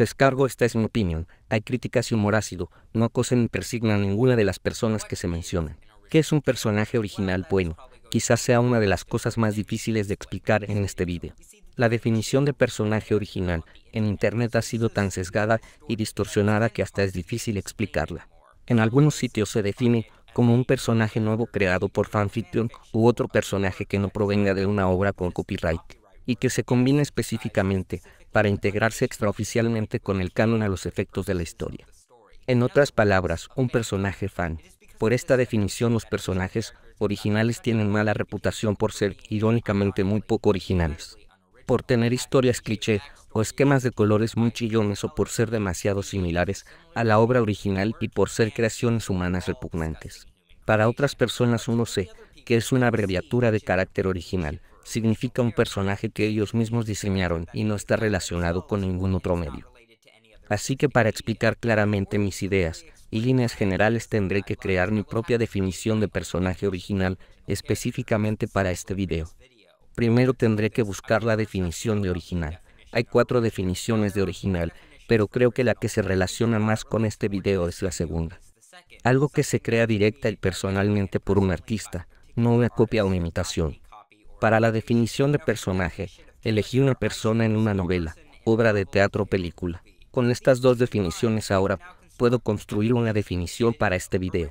Descargo esta es mi opinión. Hay críticas y humor ácido. No acosen ni persignan a ninguna de las personas que se mencionan. ¿Qué es un personaje original bueno? Quizás sea una de las cosas más difíciles de explicar en este video. La definición de personaje original en Internet ha sido tan sesgada y distorsionada que hasta es difícil explicarla. En algunos sitios se define como un personaje nuevo creado por fanfiction u otro personaje que no provenga de una obra con copyright y que se combina específicamente para integrarse extraoficialmente con el canon a los efectos de la historia. En otras palabras, un personaje fan. Por esta definición los personajes originales tienen mala reputación por ser irónicamente muy poco originales. Por tener historias cliché o esquemas de colores muy chillones o por ser demasiado similares a la obra original y por ser creaciones humanas repugnantes. Para otras personas uno sé que es una abreviatura de carácter original, significa un personaje que ellos mismos diseñaron y no está relacionado con ningún otro medio. Así que para explicar claramente mis ideas y líneas generales tendré que crear mi propia definición de personaje original específicamente para este video. Primero tendré que buscar la definición de original. Hay cuatro definiciones de original, pero creo que la que se relaciona más con este video es la segunda. Algo que se crea directa y personalmente por un artista, no una copia o una imitación. Para la definición de personaje, elegí una persona en una novela, obra de teatro, o película. Con estas dos definiciones ahora puedo construir una definición para este video.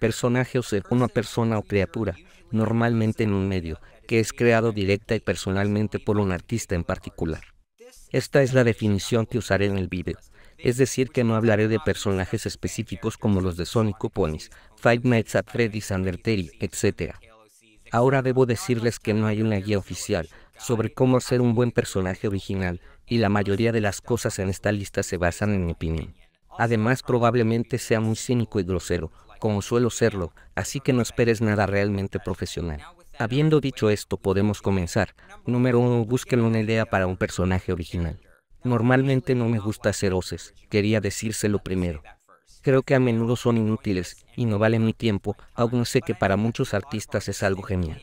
Personaje o ser una persona o criatura, normalmente en un medio, que es creado directa y personalmente por un artista en particular. Esta es la definición que usaré en el video. Es decir, que no hablaré de personajes específicos como los de Sonic Ponies, Five Nights at Freddy's Undertale, etc. Ahora debo decirles que no hay una guía oficial sobre cómo ser un buen personaje original, y la mayoría de las cosas en esta lista se basan en mi opinión. Además, probablemente sea muy cínico y grosero, como suelo serlo, así que no esperes nada realmente profesional. Habiendo dicho esto, podemos comenzar. Número uno, Busquen una idea para un personaje original. Normalmente no me gusta hacer hoces, quería decírselo primero. Creo que a menudo son inútiles y no valen mi tiempo, aún sé que para muchos artistas es algo genial.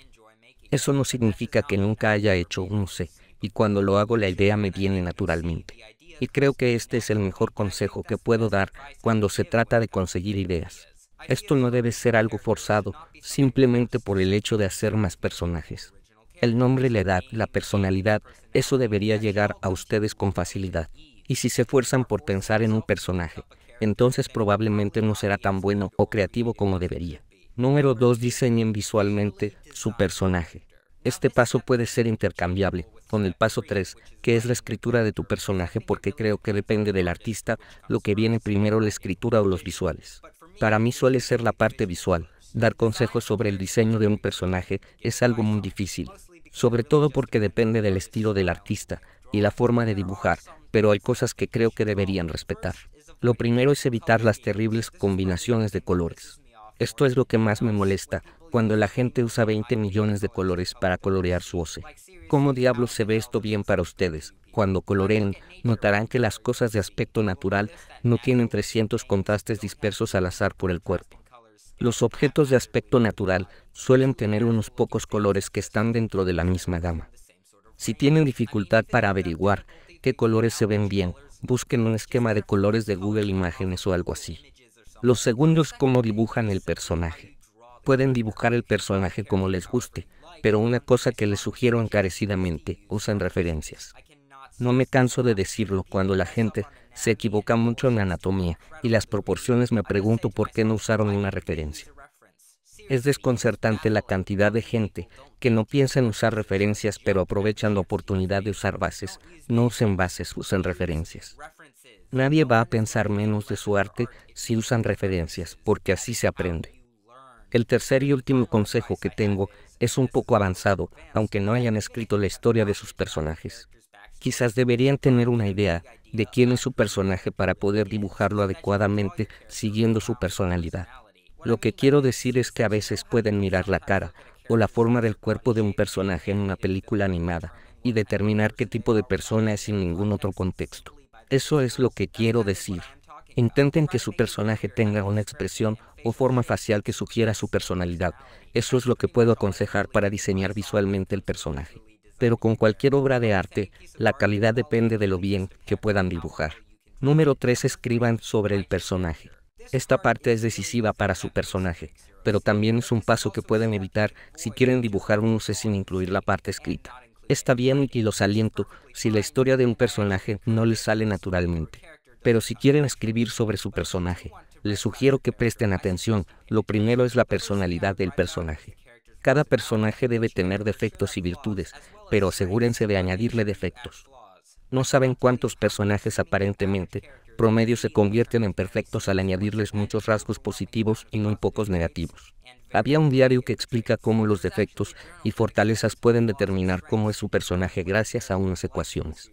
Eso no significa que nunca haya hecho un C, y cuando lo hago la idea me viene naturalmente. Y creo que este es el mejor consejo que puedo dar cuando se trata de conseguir ideas. Esto no debe ser algo forzado, simplemente por el hecho de hacer más personajes. El nombre, la edad, la personalidad, eso debería llegar a ustedes con facilidad. Y si se esfuerzan por pensar en un personaje, entonces probablemente no será tan bueno o creativo como debería. Número 2. Diseñen visualmente su personaje. Este paso puede ser intercambiable con el paso 3, que es la escritura de tu personaje porque creo que depende del artista lo que viene primero la escritura o los visuales. Para mí suele ser la parte visual. Dar consejos sobre el diseño de un personaje es algo muy difícil, sobre todo porque depende del estilo del artista y la forma de dibujar, pero hay cosas que creo que deberían respetar. Lo primero es evitar las terribles combinaciones de colores. Esto es lo que más me molesta, cuando la gente usa 20 millones de colores para colorear su OCE. ¿Cómo diablos se ve esto bien para ustedes? Cuando coloreen, notarán que las cosas de aspecto natural no tienen 300 contrastes dispersos al azar por el cuerpo. Los objetos de aspecto natural suelen tener unos pocos colores que están dentro de la misma gama. Si tienen dificultad para averiguar qué colores se ven bien, busquen un esquema de colores de Google Imágenes o algo así. Lo segundo es cómo dibujan el personaje. Pueden dibujar el personaje como les guste, pero una cosa que les sugiero encarecidamente, usen referencias. No me canso de decirlo cuando la gente se equivoca mucho en anatomía y las proporciones me pregunto por qué no usaron una referencia. Es desconcertante la cantidad de gente que no piensa en usar referencias pero aprovechan la oportunidad de usar bases. No usen bases, usen referencias. Nadie va a pensar menos de su arte si usan referencias, porque así se aprende. El tercer y último consejo que tengo es un poco avanzado, aunque no hayan escrito la historia de sus personajes. Quizás deberían tener una idea de quién es su personaje para poder dibujarlo adecuadamente siguiendo su personalidad. Lo que quiero decir es que a veces pueden mirar la cara o la forma del cuerpo de un personaje en una película animada y determinar qué tipo de persona es sin ningún otro contexto. Eso es lo que quiero decir. Intenten que su personaje tenga una expresión o forma facial que sugiera su personalidad. Eso es lo que puedo aconsejar para diseñar visualmente el personaje. Pero con cualquier obra de arte, la calidad depende de lo bien que puedan dibujar. Número 3. Escriban sobre el personaje. Esta parte es decisiva para su personaje, pero también es un paso que pueden evitar si quieren dibujar un uso sin incluir la parte escrita. Está bien y los aliento si la historia de un personaje no les sale naturalmente. Pero si quieren escribir sobre su personaje, les sugiero que presten atención. Lo primero es la personalidad del personaje. Cada personaje debe tener defectos y virtudes, pero asegúrense de añadirle defectos. No saben cuántos personajes aparentemente promedio se convierten en perfectos al añadirles muchos rasgos positivos y muy pocos negativos. Había un diario que explica cómo los defectos y fortalezas pueden determinar cómo es su personaje gracias a unas ecuaciones.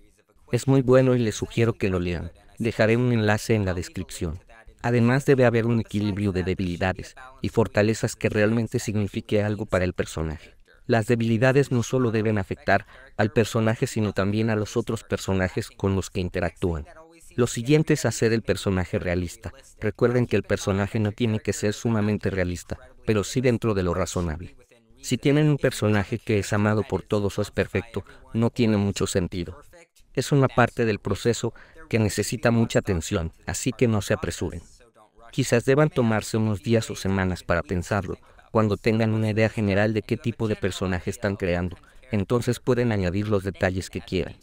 Es muy bueno y les sugiero que lo lean. Dejaré un enlace en la descripción. Además debe haber un equilibrio de debilidades y fortalezas que realmente signifique algo para el personaje. Las debilidades no solo deben afectar al personaje sino también a los otros personajes con los que interactúan. Lo siguiente es hacer el personaje realista. Recuerden que el personaje no tiene que ser sumamente realista, pero sí dentro de lo razonable. Si tienen un personaje que es amado por todos o es perfecto, no tiene mucho sentido. Es una parte del proceso que necesita mucha atención, así que no se apresuren. Quizás deban tomarse unos días o semanas para pensarlo, cuando tengan una idea general de qué tipo de personaje están creando, entonces pueden añadir los detalles que quieran.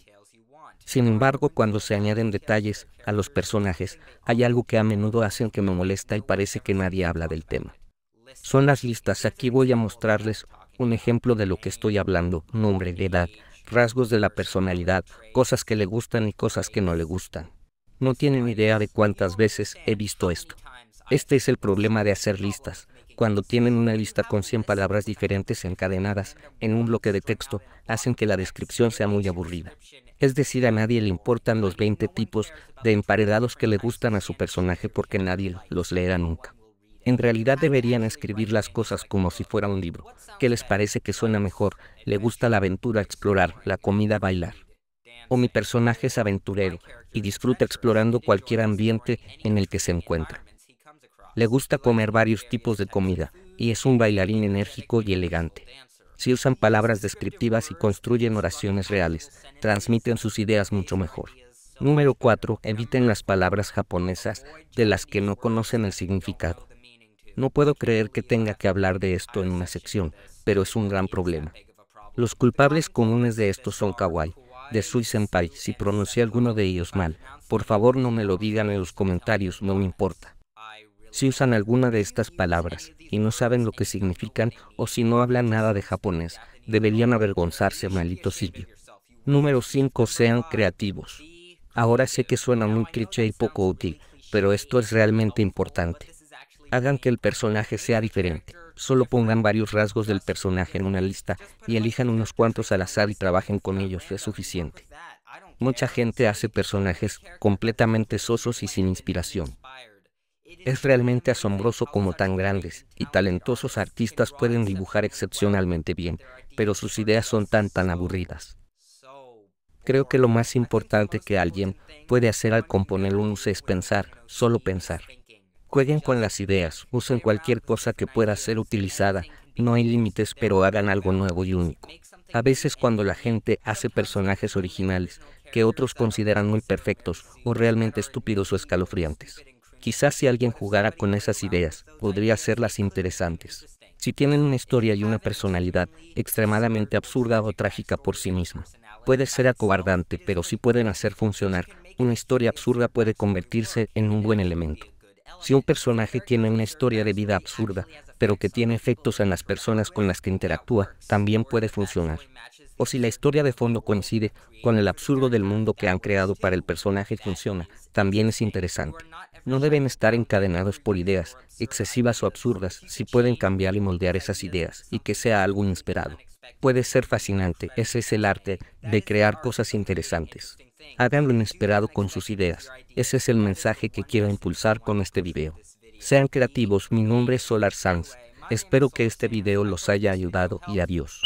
Sin embargo, cuando se añaden detalles a los personajes, hay algo que a menudo hacen que me molesta y parece que nadie habla del tema. Son las listas, aquí voy a mostrarles un ejemplo de lo que estoy hablando, nombre, edad, rasgos de la personalidad, cosas que le gustan y cosas que no le gustan. No tienen idea de cuántas veces he visto esto. Este es el problema de hacer listas, cuando tienen una lista con 100 palabras diferentes encadenadas en un bloque de texto, hacen que la descripción sea muy aburrida. Es decir, a nadie le importan los 20 tipos de emparedados que le gustan a su personaje porque nadie los leerá nunca. En realidad deberían escribir las cosas como si fuera un libro. ¿Qué les parece que suena mejor? Le gusta la aventura, explorar, la comida, bailar. O mi personaje es aventurero y disfruta explorando cualquier ambiente en el que se encuentra. Le gusta comer varios tipos de comida, y es un bailarín enérgico y elegante. Si usan palabras descriptivas y construyen oraciones reales, transmiten sus ideas mucho mejor. Número 4. Eviten las palabras japonesas de las que no conocen el significado. No puedo creer que tenga que hablar de esto en una sección, pero es un gran problema. Los culpables comunes de esto son kawaii, de Sui Senpai, si pronuncié alguno de ellos mal. Por favor no me lo digan en los comentarios, no me importa si usan alguna de estas palabras y no saben lo que significan o si no hablan nada de japonés, deberían avergonzarse, maldito silvio. Número 5. Sean creativos. Ahora sé que suena muy cliché y poco útil, pero esto es realmente importante. Hagan que el personaje sea diferente. Solo pongan varios rasgos del personaje en una lista y elijan unos cuantos al azar y trabajen con ellos, es suficiente. Mucha gente hace personajes completamente sosos y sin inspiración. Es realmente asombroso como tan grandes y talentosos artistas pueden dibujar excepcionalmente bien, pero sus ideas son tan tan aburridas. Creo que lo más importante que alguien puede hacer al componer un uso es pensar, solo pensar. Jueguen con las ideas, usen cualquier cosa que pueda ser utilizada, no hay límites, pero hagan algo nuevo y único. A veces cuando la gente hace personajes originales, que otros consideran muy perfectos o realmente estúpidos o escalofriantes. Quizás si alguien jugara con esas ideas, podría hacerlas interesantes. Si tienen una historia y una personalidad extremadamente absurda o trágica por sí misma, puede ser acobardante, pero si pueden hacer funcionar, una historia absurda puede convertirse en un buen elemento. Si un personaje tiene una historia de vida absurda, pero que tiene efectos en las personas con las que interactúa, también puede funcionar. O si la historia de fondo coincide con el absurdo del mundo que han creado para el personaje y funciona, también es interesante. No deben estar encadenados por ideas, excesivas o absurdas, si pueden cambiar y moldear esas ideas, y que sea algo inesperado puede ser fascinante. Ese es el arte de crear cosas interesantes. Hagan lo inesperado con sus ideas. Ese es el mensaje que quiero impulsar con este video. Sean creativos, mi nombre es Solar Sanz. Espero que este video los haya ayudado y adiós.